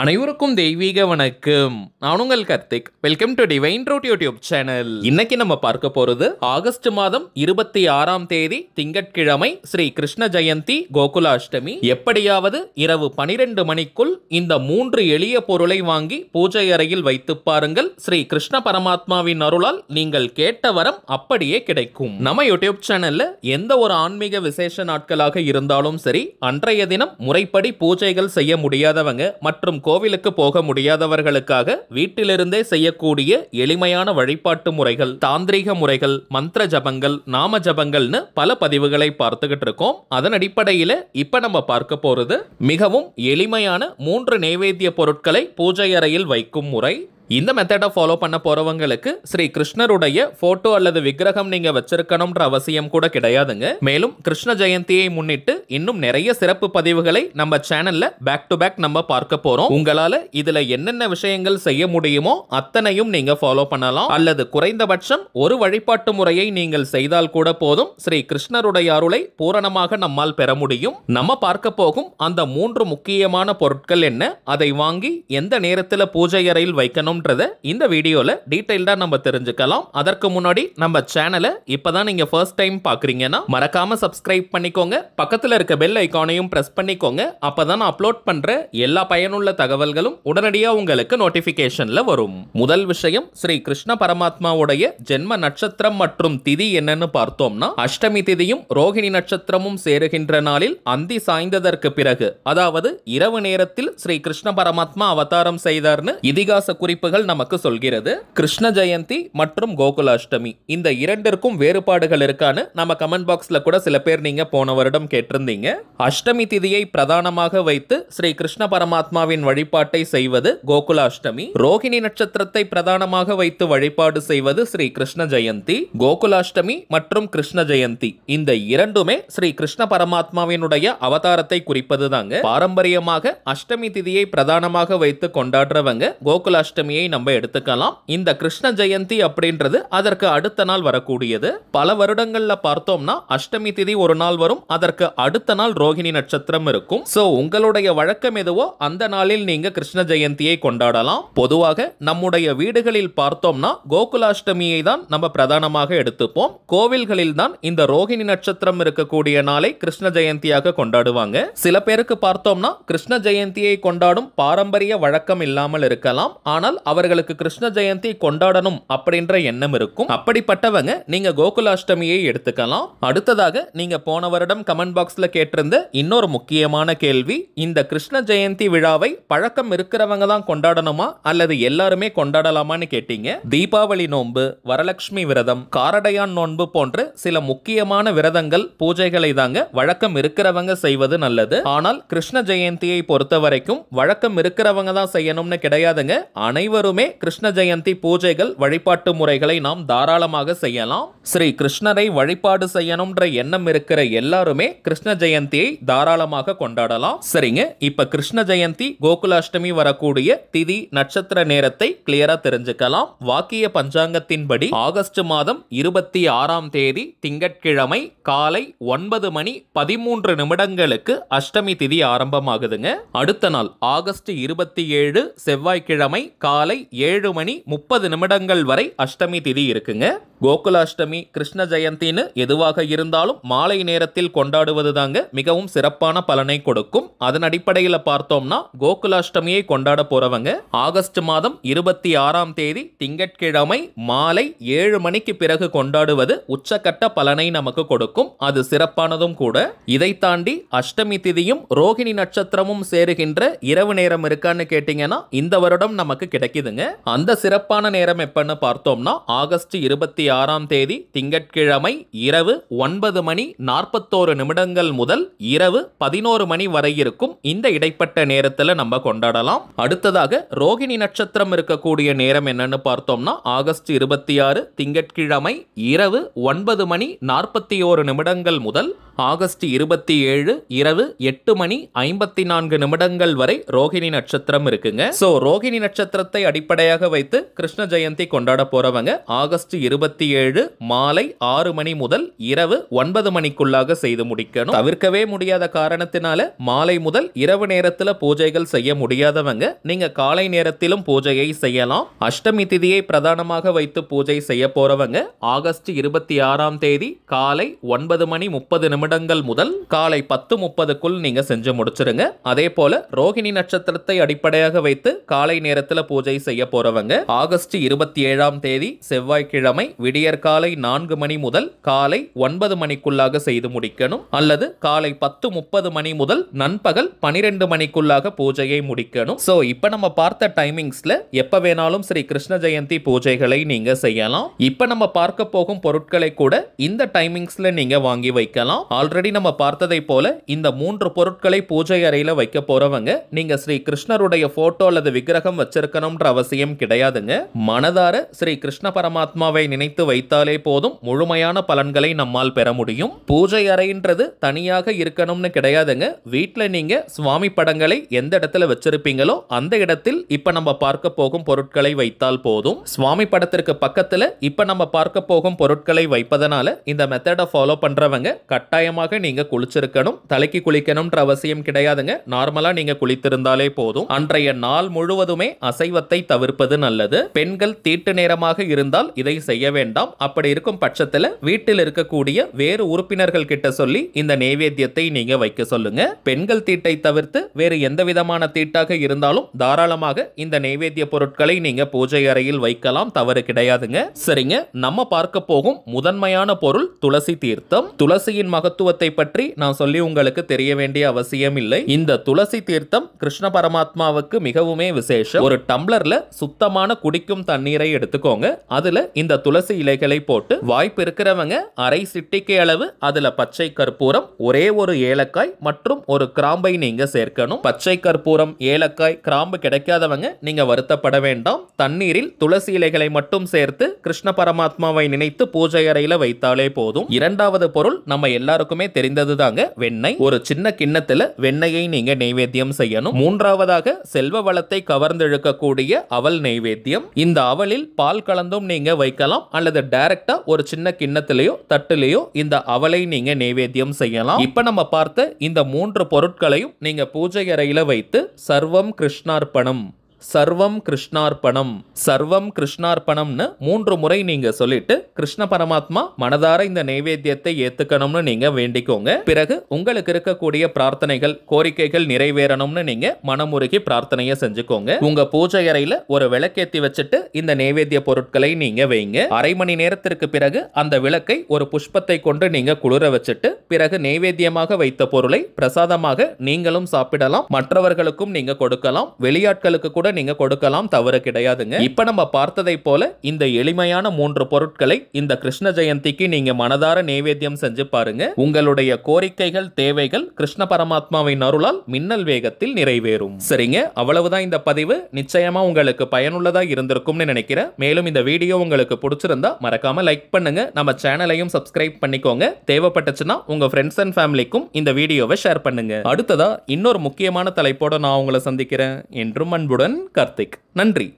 அனைவருக்கும் தெய்வீக வணக்கம் நான் உங்கள் Karthik welcome to divine road YouTube channel இன்னைக்கு நம்ம பார்க்க போறது ஆகஸ்ட் மாதம் இருபத்தி ஆறாம் தேதி திங்கட்கிழமை ஸ்ரீ கிருஷ்ண ஜெயந்தி கோகுலாஷ்டமி எப்படியாவது இரவு பனிரெண்டு மணிக்குள் இந்த மூன்று எளிய பொருளை வாங்கி பூஜை அறையில் வைத்து பாருங்கள் ஸ்ரீ கிருஷ்ண பரமாத்மாவின் அருளால் நீங்கள் கேட்ட வரம் அப்படியே கிடைக்கும் நம்ம யூடியூப் சேனல்ல எந்த ஒரு ஆன்மீக விசேஷ நாட்களாக இருந்தாலும் சரி அன்றைய தினம் முறைப்படி பூஜைகள் செய்ய முடியாதவங்க மற்றும் கோவிலுக்கு போக முடியாதவர்களுக்காக வீட்டிலிருந்தே செய்யக்கூடிய எளிமையான வழிபாட்டு முறைகள் தாந்திரீக முறைகள் மந்திர ஜபங்கள் நாம ஜபங்கள்னு பல பதிவுகளை பார்த்துக்கிட்டு இருக்கோம் அதன் அடிப்படையில் இப்போ நம்ம பார்க்க போகிறது மிகவும் எளிமையான மூன்று நைவேத்திய பொருட்களை பூஜை அறையில் வைக்கும் முறை இந்த மெத்தடை ஃபாலோ பண்ண போறவங்களுக்கு ஸ்ரீ கிருஷ்ணருடைய போட்டோ அல்லது விக்கிரகம் நீங்க வச்சிருக்கணும்ன்ற அவசியம் கூட கிடையாதுங்க மேலும் கிருஷ்ண ஜெயந்தியை முன்னிட்டு இன்னும் நிறைய சிறப்பு பதிவுகளை நம்ம சேனல்ல பேக் டு பேக் நம்ம பார்க்க போறோம் உங்களால இதுல என்னென்ன விஷயங்கள் செய்ய முடியுமோ அத்தனையும் நீங்க ஃபாலோ பண்ணலாம் அல்லது குறைந்தபட்சம் ஒரு வழிபாட்டு முறையை நீங்கள் செய்தால் கூட போதும் ஸ்ரீ கிருஷ்ணருடைய அருளை பூரணமாக நம்மால் பெற முடியும் நம்ம பார்க்க போகும் அந்த மூன்று முக்கியமான பொருட்கள் என்ன அதை வாங்கி எந்த நேரத்தில் பூஜை அறையில் வைக்கணும் போகிறோம்ன்றத இந்த வீடியோவில் டீட்டெயில்டாக நம்ம தெரிஞ்சுக்கலாம் அதற்கு முன்னாடி நம்ம சேனலை இப்போ தான் நீங்கள் ஃபர்ஸ்ட் டைம் பார்க்குறீங்கன்னா மறக்காமல் சப்ஸ்கிரைப் பண்ணிக்கோங்க பக்கத்தில் இருக்க பெல் ஐக்கானையும் ப்ரெஸ் பண்ணிக்கோங்க அப்போ தான் அப்லோட் பண்ணுற எல்லா பயனுள்ள தகவல்களும் உடனடியாக உங்களுக்கு நோட்டிஃபிகேஷனில் வரும் முதல் விஷயம் ஸ்ரீ கிருஷ்ண பரமாத்மாவுடைய ஜென்ம நட்சத்திரம் மற்றும் திதி என்னன்னு பார்த்தோம்னா அஷ்டமி திதியும் ரோகிணி நட்சத்திரமும் சேருகின்ற நாளில் அந்தி சாய்ந்ததற்கு பிறகு அதாவது இரவு நேரத்தில் ஸ்ரீ கிருஷ்ண பரமாத்மா அவதாரம் செய்தார்னு இதிகாச குறிப்பு குறிப்புகள் நமக்கு சொல்கிறது கிருஷ்ண ஜெயந்தி மற்றும் கோகுலாஷ்டமி இந்த இரண்டிற்கும் வேறுபாடுகள் இருக்கான்னு நம்ம கமெண்ட் பாக்ஸ்ல கூட சில பேர் நீங்க போன வருடம் கேட்டிருந்தீங்க அஷ்டமி திதியை பிரதானமாக வைத்து ஸ்ரீ கிருஷ்ண பரமாத்மாவின் வழிபாட்டை செய்வது கோகுலாஷ்டமி ரோஹிணி நட்சத்திரத்தை பிரதானமாக வைத்து வழிபாடு செய்வது ஸ்ரீ கிருஷ்ண ஜெயந்தி கோகுலாஷ்டமி மற்றும் கிருஷ்ண ஜெயந்தி இந்த இரண்டுமே ஸ்ரீ கிருஷ்ண பரமாத்மாவினுடைய அவதாரத்தை குறிப்பது தாங்க பாரம்பரியமாக அஷ்டமி திதியை பிரதானமாக வைத்து கொண்டாடுறவங்க கோகுலாஷ்டமி பௌர்ணமியை நம்ம எடுத்துக்கலாம் இந்த கிருஷ்ண ஜெயந்தி அப்படின்றது அதற்கு அடுத்த நாள் வரக்கூடியது பல வருடங்கள்ல பார்த்தோம்னா அஷ்டமி திதி ஒரு நாள் வரும் அதற்கு அடுத்த நாள் ரோஹிணி நட்சத்திரம் இருக்கும் சோ உங்களுடைய வழக்கம் எதுவோ அந்த நாளில் நீங்க கிருஷ்ண ஜெயந்தியை கொண்டாடலாம் பொதுவாக நம்முடைய வீடுகளில் பார்த்தோம்னா கோகுலாஷ்டமியை தான் நம்ம பிரதானமாக எடுத்துப்போம் கோவில்களில் தான் இந்த ரோஹிணி நட்சத்திரம் இருக்கக்கூடிய நாளை கிருஷ்ண ஜெயந்தியாக கொண்டாடுவாங்க சில பேருக்கு பார்த்தோம்னா கிருஷ்ண ஜெயந்தியை கொண்டாடும் பாரம்பரிய வழக்கம் இல்லாமல் இருக்கலாம் ஆனால் அவர்களுக்கு கிருஷ்ண ஜெயந்தி கொண்டாடணும் அப்படின்ற எண்ணம் இருக்கும் அப்படிப்பட்டவங்க நீங்க கோகுலாஷ்டமியை எடுத்துக்கலாம் அடுத்ததாக நீங்க போன வருடம் கமெண்ட் பாக்ஸ்ல கேட்டிருந்த இன்னொரு முக்கியமான கேள்வி இந்த கிருஷ்ண ஜெயந்தி விழாவை பழக்கம் இருக்கிறவங்க தான் கொண்டாடணுமா அல்லது எல்லாருமே கொண்டாடலாமான்னு கேட்டீங்க தீபாவளி நோன்பு வரலட்சுமி விரதம் காரடையான் நோன்பு போன்ற சில முக்கியமான விரதங்கள் பூஜைகளை தாங்க வழக்கம் இருக்கிறவங்க செய்வது நல்லது ஆனால் கிருஷ்ண ஜெயந்தியை பொறுத்த வரைக்கும் வழக்கம் இருக்கிறவங்க தான் செய்யணும்னு கிடையாதுங்க அனைவரும் அனைவருமே கிருஷ்ண ஜெயந்தி பூஜைகள் வழிபாட்டு முறைகளை நாம் தாராளமாக செய்யலாம் ஸ்ரீ கிருஷ்ணரை வழிபாடு செய்யணும்ன்ற எண்ணம் இருக்கிற எல்லாருமே கிருஷ்ண ஜெயந்தியை தாராளமாக கொண்டாடலாம் சரிங்க இப்ப கிருஷ்ண ஜெயந்தி கோகுலாஷ்டமி வரக்கூடிய திதி நட்சத்திர நேரத்தை கிளியரா தெரிஞ்சுக்கலாம் வாக்கிய பஞ்சாங்கத்தின்படி ஆகஸ்ட் மாதம் இருபத்தி ஆறாம் தேதி திங்கட்கிழமை காலை ஒன்பது மணி பதிமூன்று நிமிடங்களுக்கு அஷ்டமி திதி ஆரம்பமாகுதுங்க அடுத்த நாள் ஆகஸ்ட் இருபத்தி ஏழு செவ்வாய்க்கிழமை காலை காலை ஏழு மணி முப்பது நிமிடங்கள் வரை அஷ்டமி திதி இருக்குங்க கோகுல அஷ்டமி கிருஷ்ண ஜெயந்தின்னு எதுவாக இருந்தாலும் மாலை நேரத்தில் கொண்டாடுவது தாங்க மிகவும் சிறப்பான பலனை கொடுக்கும் அதன் அடிப்படையில் பார்த்தோம்னா கோகுலாஷ்டமியை கொண்டாட போறவங்க ஆகஸ்ட் மாதம் இருபத்தி ஆறாம் தேதி திங்கட்கிழமை மாலை ஏழு மணிக்கு பிறகு கொண்டாடுவது உச்சக்கட்ட பலனை நமக்கு கொடுக்கும் அது சிறப்பானதும் கூட இதை தாண்டி அஷ்டமி திதியும் ரோகிணி நட்சத்திரமும் சேருகின்ற இரவு நேரம் இருக்கான்னு கேட்டீங்கன்னா இந்த வருடம் நமக்கு கிடைக்கும் கிடைக்குதுங்க அந்த சிறப்பான நேரம் எப்பன்னு பார்த்தோம்னா ஆகஸ்ட் இருபத்தி ஆறாம் தேதி திங்கட்கிழமை இரவு ஒன்பது மணி நாற்பத்தோரு நிமிடங்கள் முதல் இரவு பதினோரு மணி வரை இருக்கும் இந்த இடைப்பட்ட நேரத்தில் நம்ம கொண்டாடலாம் அடுத்ததாக ரோகிணி நட்சத்திரம் இருக்கக்கூடிய நேரம் என்னன்னு பார்த்தோம்னா ஆகஸ்ட் இருபத்தி ஆறு திங்கட்கிழமை இரவு ஒன்பது மணி நாற்பத்தி ஓரு நிமிடங்கள் முதல் ஆகஸ்ட் இருபத்தி ஏழு இரவு எட்டு மணி ஐம்பத்தி நான்கு நிமிடங்கள் வரை ரோகிணி நட்சத்திரம் இருக்குங்க ஸோ ரோகிணி நட்சத்திரத்தை திருமணத்தை அடிப்படையாக வைத்து கிருஷ்ண ஜெயந்தி கொண்டாட போறவங்க ஆகஸ்ட் இருபத்தி ஏழு மாலை ஆறு மணி முதல் இரவு ஒன்பது மணிக்குள்ளாக செய்து முடிக்கணும் தவிர்க்கவே முடியாத காரணத்தினால மாலை முதல் இரவு நேரத்தில் பூஜைகள் செய்ய முடியாதவங்க நீங்க காலை நேரத்திலும் பூஜையை செய்யலாம் அஷ்டமி திதியை பிரதானமாக வைத்து பூஜை செய்ய போறவங்க ஆகஸ்ட் இருபத்தி ஆறாம் தேதி காலை ஒன்பது மணி முப்பது நிமிடங்கள் முதல் காலை பத்து முப்பதுக்குள் நீங்க செஞ்சு முடிச்சிருங்க அதே போல ரோகிணி நட்சத்திரத்தை அடிப்படையாக வைத்து காலை நேரத்தில் பூஜை பூஜை செய்ய போறவங்க ஆகஸ்ட் இருபத்தி ஏழாம் தேதி செவ்வாய்க்கிழமை விடியற்காலை நான்கு மணி முதல் காலை ஒன்பது மணிக்குள்ளாக செய்து முடிக்கணும் அல்லது காலை பத்து முப்பது மணி முதல் நண்பகல் பனிரெண்டு மணிக்குள்ளாக பூஜையை முடிக்கணும் ஸோ இப்போ நம்ம பார்த்த டைமிங்ஸ்ல எப்ப வேணாலும் ஸ்ரீ கிருஷ்ண ஜெயந்தி பூஜைகளை நீங்க செய்யலாம் இப்ப நம்ம பார்க்க போகும் பொருட்களை கூட இந்த டைமிங்ஸ்ல நீங்க வாங்கி வைக்கலாம் ஆல்ரெடி நம்ம பார்த்ததை போல இந்த மூன்று பொருட்களை பூஜை அறையில வைக்க போறவங்க நீங்க ஸ்ரீ கிருஷ்ணருடைய போட்டோ அல்லது விக்கிரகம் வச்சிருக்கணும் வேண்டும்ன்ற அவசியம் கிடையாதுங்க மனதார ஸ்ரீ கிருஷ்ண பரமாத்மாவை நினைத்து வைத்தாலே போதும் முழுமையான பலன்களை நம்மால் பெற முடியும் பூஜை அறைன்றது தனியாக இருக்கணும்னு கிடையாதுங்க வீட்டில் நீங்க சுவாமி படங்களை எந்த இடத்துல வச்சிருப்பீங்களோ அந்த இடத்தில் இப்ப நம்ம பார்க்க போகும் பொருட்களை வைத்தால் போதும் சுவாமி படத்திற்கு பக்கத்துல இப்ப நம்ம பார்க்க போகும் பொருட்களை வைப்பதனால இந்த மெத்தடை ஃபாலோ பண்றவங்க கட்டாயமாக நீங்க குளிச்சிருக்கணும் தலைக்கு குளிக்கணும்ன்ற அவசியம் கிடையாதுங்க நார்மலா நீங்க குளித்திருந்தாலே போதும் அன்றைய நாள் முழுவதுமே அசைவ சிரமத்தை தவிர்ப்பது நல்லது பெண்கள் தீட்டு நேரமாக இருந்தால் இதை செய்ய வேண்டாம் அப்படி இருக்கும் பட்சத்தில் வீட்டில் இருக்கக்கூடிய வேறு உறுப்பினர்கள் கிட்ட சொல்லி இந்த நைவேத்தியத்தை நீங்க வைக்க சொல்லுங்க பெண்கள் தீட்டை தவிர்த்து வேறு எந்த விதமான தீட்டாக இருந்தாலும் தாராளமாக இந்த நைவேத்திய பொருட்களை நீங்க பூஜை அறையில் வைக்கலாம் தவறு கிடையாதுங்க சரிங்க நம்ம பார்க்க போகும் முதன்மையான பொருள் துளசி தீர்த்தம் துளசியின் மகத்துவத்தை பற்றி நான் சொல்லி உங்களுக்கு தெரிய வேண்டிய அவசியம் இல்லை இந்த துளசி தீர்த்தம் கிருஷ்ண பரமாத்மாவுக்கு மிகவுமே விசேஷம் ஒரு டம்ளர் டம்ளரில் சுத்தமான குடிக்கும் தண்ணீரை எடுத்துக்கோங்க அதில் இந்த துளசி இலைகளை போட்டு வாய்ப்பு இருக்கிறவங்க அரை சிட்டிக்கை அளவு அதில் பச்சை கற்பூரம் ஒரே ஒரு ஏலக்காய் மற்றும் ஒரு கிராம்பை நீங்கள் சேர்க்கணும் பச்சை கற்பூரம் ஏலக்காய் கிராம்பு கிடைக்காதவங்க நீங்கள் வருத்தப்பட வேண்டாம் தண்ணீரில் துளசி இலைகளை மட்டும் சேர்த்து கிருஷ்ண பரமாத்மாவை நினைத்து பூஜை அறையில் வைத்தாலே போதும் இரண்டாவது பொருள் நம்ம எல்லாருக்குமே தெரிந்தது தாங்க வெண்ணெய் ஒரு சின்ன கிண்ணத்தில் வெண்ணெயை நீங்கள் நைவேத்தியம் செய்யணும் மூன்றாவதாக செல்வ வளத்தை கவர்ந்தெழுக்கக்கூடிய செய்யக்கூடிய அவல் நைவேத்தியம் இந்த அவலில் பால் கலந்தும் நீங்க வைக்கலாம் அல்லது டைரக்டா ஒரு சின்ன கிண்ணத்திலேயோ தட்டிலேயோ இந்த அவலை நீங்க நைவேத்தியம் செய்யலாம் இப்ப நம்ம பார்த்த இந்த மூன்று பொருட்களையும் நீங்க பூஜை அறையில வைத்து சர்வம் கிருஷ்ணார்ப்பணம் சர்வம் கிருஷ்ணார்ப்பணம் சர்வம் கிருஷ்ணார்ப்பணம்னு மூன்று முறை நீங்க சொல்லிட்டு கிருஷ்ண பரமாத்மா மனதார இந்த நைவேத்தியத்தை ஏத்துக்கணும்னு நீங்க வேண்டிக்கோங்க பிறகு உங்களுக்கு இருக்கக்கூடிய பிரார்த்தனைகள் கோரிக்கைகள் நிறைவேறணும்னு நீங்க மனமுருகி பிரார்த்தனையை செஞ்சுக்கோங்க உங்க பூஜை அறையில ஒரு விளக்கேத்தி வச்சுட்டு இந்த நைவேத்திய பொருட்களை நீங்க வைங்க அரை மணி நேரத்திற்கு பிறகு அந்த விளக்கை ஒரு புஷ்பத்தை கொண்டு நீங்க குளிர வச்சுட்டு பிறகு நைவேத்தியமாக வைத்த பொருளை பிரசாதமாக நீங்களும் சாப்பிடலாம் மற்றவர்களுக்கும் நீங்க கொடுக்கலாம் வெளியாட்களுக்கு கூட நீங்க கொடுக்கலாம் தவறு கிடையாதுங்க இப்ப நம்ம பார்த்ததை போல இந்த எளிமையான மூன்று பொருட்களை இந்த கிருஷ்ண ஜெயந்திக்கு நீங்க மனதார நைவேத்தியம் செஞ்சு பாருங்க உங்களுடைய கோரிக்கைகள் தேவைகள் கிருஷ்ண பரமாத்மாவின் அருளால் மின்னல் வேகத்தில் நிறைவேறும் சரிங்க அவ்வளவுதான் இந்த பதிவு நிச்சயமா உங்களுக்கு பயனுள்ளதாக இருந்திருக்கும்னு நினைக்கிறேன் மேலும் இந்த வீடியோ உங்களுக்கு பிடிச்சிருந்தா மறக்காம லைக் பண்ணுங்க நம்ம சேனலையும் சப்ஸ்கிரைப் பண்ணிக்கோங்க தேவைப்பட்டுச்சுன்னா உங்க ஃப்ரெண்ட்ஸ் அண்ட் ஃபேமிலிக்கும் இந்த வீடியோவை ஷேர் பண்ணுங்க அடுத்ததா இன்னொரு முக்கியமான தலைப்போட நான் உங்களை சந்திக்கிறேன் என்றும் அன்புடன் கார்த்திக் நன்றி